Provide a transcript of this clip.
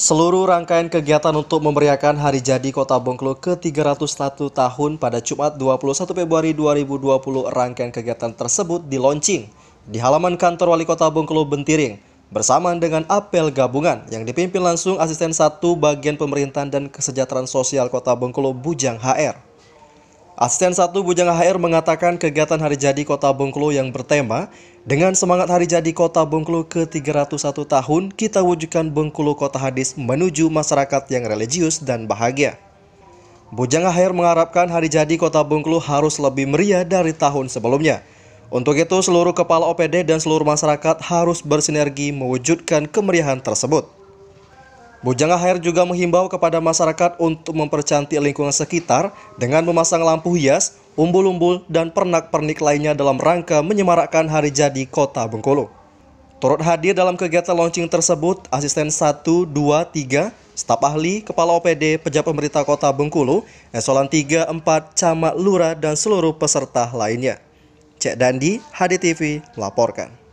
Seluruh rangkaian kegiatan untuk memeriahkan Hari Jadi Kota Bengkulu ke-301 tahun pada Jumat 21 Februari 2020 rangkaian kegiatan tersebut diluncing di halaman kantor Wali Kota Bengkulu Bentiring bersamaan dengan apel gabungan yang dipimpin langsung Asisten 1 Bagian Pemerintahan dan Kesejahteraan Sosial Kota Bengkulu Bujang HR. Asisten 1 Bujang HR mengatakan kegiatan hari jadi Kota Bengkulu yang bertema dengan semangat hari jadi Kota Bengkulu ke-301 tahun kita wujudkan Bengkulu Kota Hadis menuju masyarakat yang religius dan bahagia. Bujang HR mengharapkan hari jadi Kota Bengkulu harus lebih meriah dari tahun sebelumnya. Untuk itu seluruh kepala OPD dan seluruh masyarakat harus bersinergi mewujudkan kemeriahan tersebut. Bujang Air juga menghimbau kepada masyarakat untuk mempercantik lingkungan sekitar dengan memasang lampu hias, umbul-umbul, dan pernak-pernik lainnya dalam rangka menyemarakkan hari jadi kota Bengkulu. Turut hadir dalam kegiatan launching tersebut, Asisten 1, 2, 3, Staf Ahli, Kepala OPD, Pejabat Pemerintah Kota Bengkulu, Esolan 3, 4, Camat, Lurah, dan seluruh peserta lainnya. Cek Dandi, HDTV, melaporkan.